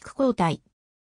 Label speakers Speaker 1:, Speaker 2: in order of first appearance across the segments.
Speaker 1: 縮抗体。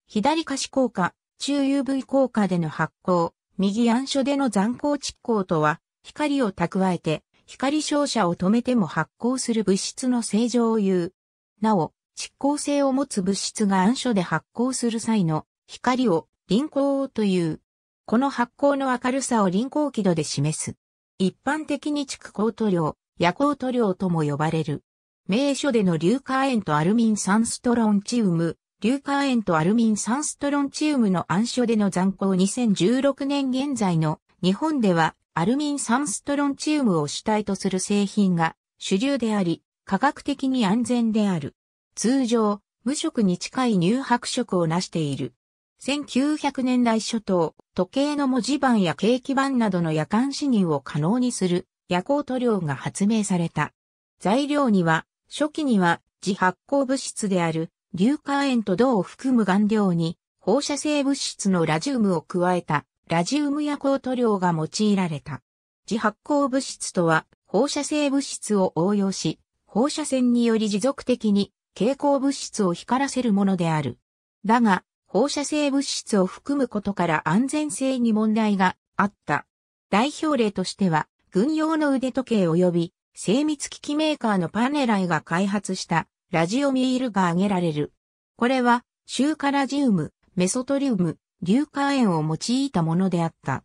Speaker 1: 左可視効果、中 UV 効果での発光、右暗所での残光蓄光とは、光を蓄えて、光照射を止めても発光する物質の正常を言う。なお、蓄光性を持つ物質が暗所で発光する際の光を輪光という。この発光の明るさを輪光輝度で示す。一般的に蓄光塗料、夜光塗料とも呼ばれる。名所での硫化塩とアルミン酸ストロンチウム、硫化塩とアルミン酸ストロンチウムの暗所での残光2016年現在の日本ではアルミン酸ストロンチウムを主体とする製品が主流であり、科学的に安全である。通常、無色に近い乳白色を成している。1900年代初頭、時計の文字盤や景気盤などの夜間視認を可能にする夜光塗料が発明された。材料には、初期には自発光物質である硫化塩と銅を含む顔料に放射性物質のラジウムを加えたラジウムやコート量が用いられた。自発光物質とは放射性物質を応用し、放射線により持続的に蛍光物質を光らせるものである。だが、放射性物質を含むことから安全性に問題があった。代表例としては、軍用の腕時計及び精密機器メーカーのパネライが開発したラジオミールが挙げられる。これは、シューカラジウム、メソトリウム、硫化塩を用いたものであった。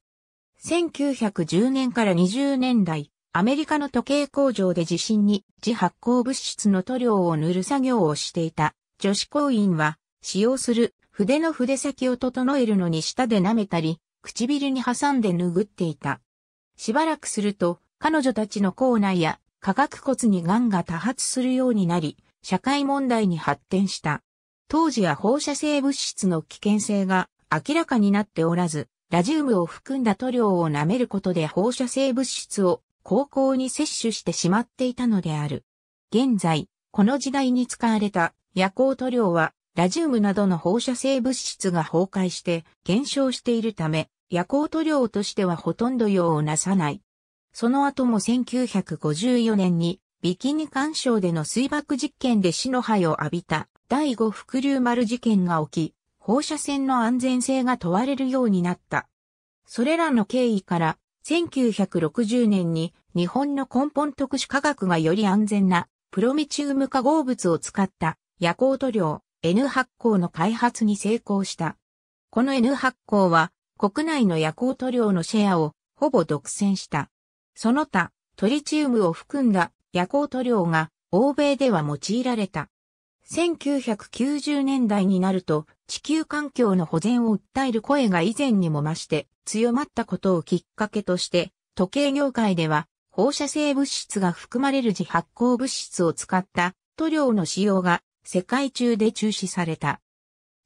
Speaker 1: 1910年から20年代、アメリカの時計工場で地震に自発光物質の塗料を塗る作業をしていた女子工員は使用する筆の筆先を整えるのに舌で舐めたり唇に挟んで拭っていた。しばらくすると彼女たちの口内や化学骨に癌が多発するようになり社会問題に発展した。当時は放射性物質の危険性が明らかになっておらず、ラジウムを含んだ塗料を舐めることで放射性物質を高校に摂取してしまっていたのである。現在、この時代に使われた夜光塗料は、ラジウムなどの放射性物質が崩壊して減少しているため、夜光塗料としてはほとんど用をなさない。その後も1954年にビキニ干渉での水爆実験で死の灰を浴びた第五伏流丸事件が起き、放射線の安全性が問われるようになった。それらの経緯から、1960年に日本の根本特殊科学がより安全なプロミチウム化合物を使った夜光塗料 N 発酵の開発に成功した。この N 発酵は国内の夜光塗料のシェアをほぼ独占した。その他、トリチウムを含んだ夜光塗料が欧米では用いられた。1990年代になると地球環境の保全を訴える声が以前にも増して強まったことをきっかけとして時計業界では放射性物質が含まれる自発光物質を使った塗料の使用が世界中で中止された。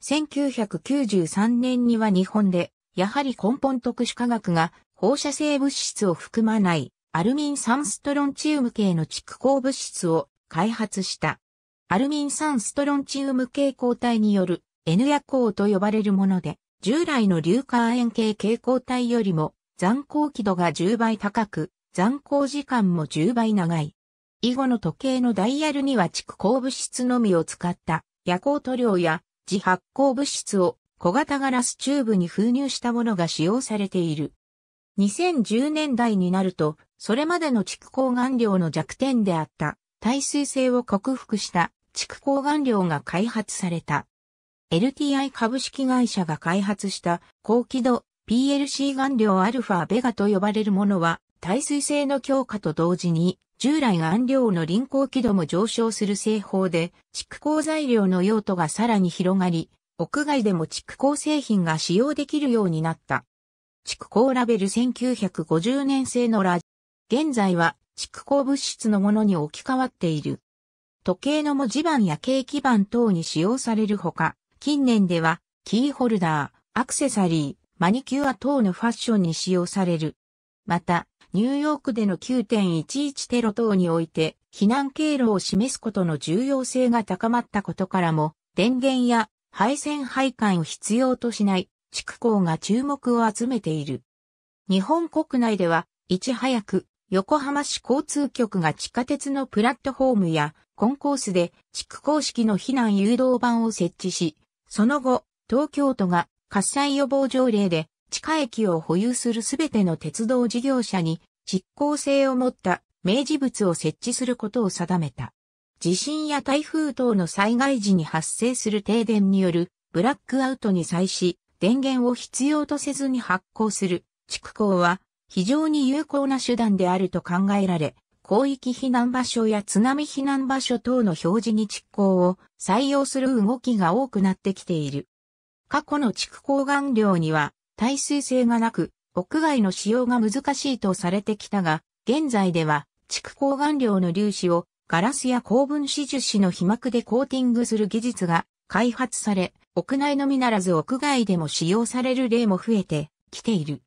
Speaker 1: 1993年には日本でやはり根本特殊科学が放射性物質を含まないアルミン酸ストロンチウム系の蓄光物質を開発した。アルミン酸ストロンチウム系抗体による N 夜光と呼ばれるもので、従来の硫化亜鉛系蛍光体よりも残光輝度が10倍高く、残光時間も10倍長い。以後の時計のダイヤルには蓄光物質のみを使った夜光塗料や自発光物質を小型ガラスチューブに封入したものが使用されている。2010年代になるとそれまでの蓄光顔料の弱点であった耐水性を克服した蓄光顔料が開発された。LTI 株式会社が開発した高輝度 PLC 顔料アルファベガと呼ばれるものは耐水性の強化と同時に従来顔料の輪行輝度も上昇する製法で蓄光材料の用途がさらに広がり屋外でも蓄光製品が使用できるようになった。蓄光ラベル1950年製のラジ現在は蓄光物質のものに置き換わっている。時計の文字盤や景気盤等に使用されるほか、近年ではキーホルダー、アクセサリー、マニキュア等のファッションに使用される。また、ニューヨークでの9.11テロ等において、避難経路を示すことの重要性が高まったことからも、電源や配線配管を必要としない蓄光が注目を集めている。日本国内では、いち早く横浜市交通局が地下鉄のプラットフォームやコンコースで地区公式の避難誘導板を設置し、その後、東京都が火災予防条例で地下駅を保有するすべての鉄道事業者に実効性を持った明示物を設置することを定めた。地震や台風等の災害時に発生する停電によるブラックアウトに際し、電源を必要とせずに発行する、地区公は非常に有効な手段であると考えられ、広域避難場所や津波避難場所等の表示に蓄光を採用する動きが多くなってきている。過去の蓄光顔料には耐水性がなく、屋外の使用が難しいとされてきたが、現在では蓄光顔料の粒子をガラスや高分子樹脂の被膜でコーティングする技術が開発され、屋内のみならず屋外でも使用される例も増えてきている。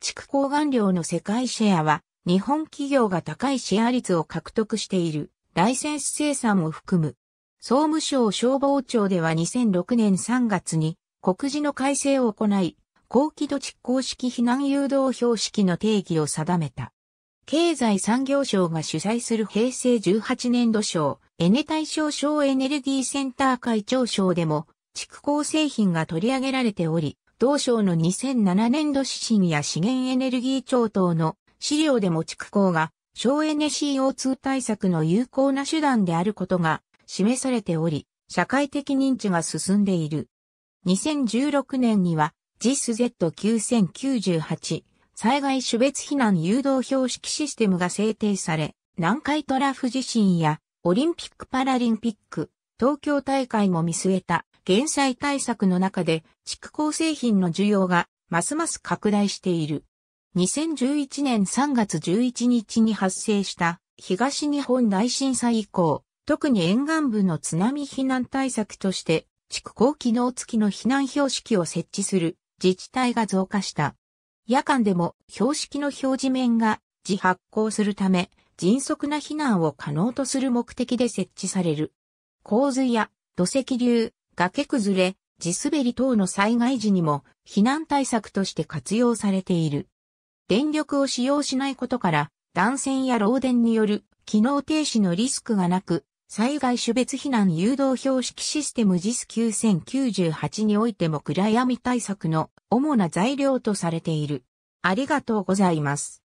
Speaker 1: 畜区抗が量の世界シェアは、日本企業が高いシェア率を獲得している、ライセンス生産を含む。総務省消防庁では2006年3月に、告示の改正を行い、高輝度蓄光式避難誘導標識の定義を定めた。経済産業省が主催する平成18年度賞、エネ対象省エネルギーセンター会長賞でも、蓄光製品が取り上げられており、同省の2007年度指針や資源エネルギー庁等の資料でも蓄光が省エネ CO2 対策の有効な手段であることが示されており、社会的認知が進んでいる。2016年には JISZ9098 災害種別避難誘導標識システムが制定され、南海トラフ地震やオリンピック・パラリンピック、東京大会も見据えた減災対策の中で、蓄光製品の需要がますます拡大している。2011年3月11日に発生した東日本大震災以降、特に沿岸部の津波避難対策として、蓄光機能付きの避難標識を設置する自治体が増加した。夜間でも標識の表示面が自発光するため、迅速な避難を可能とする目的で設置される。洪水や土石流、崖崩れ、地滑り等の災害時にも避難対策として活用されている。電力を使用しないことから、断線や漏電による機能停止のリスクがなく、災害種別避難誘導標識システム JIS9098 においても暗闇対策の主な材料とされている。ありがとうございます。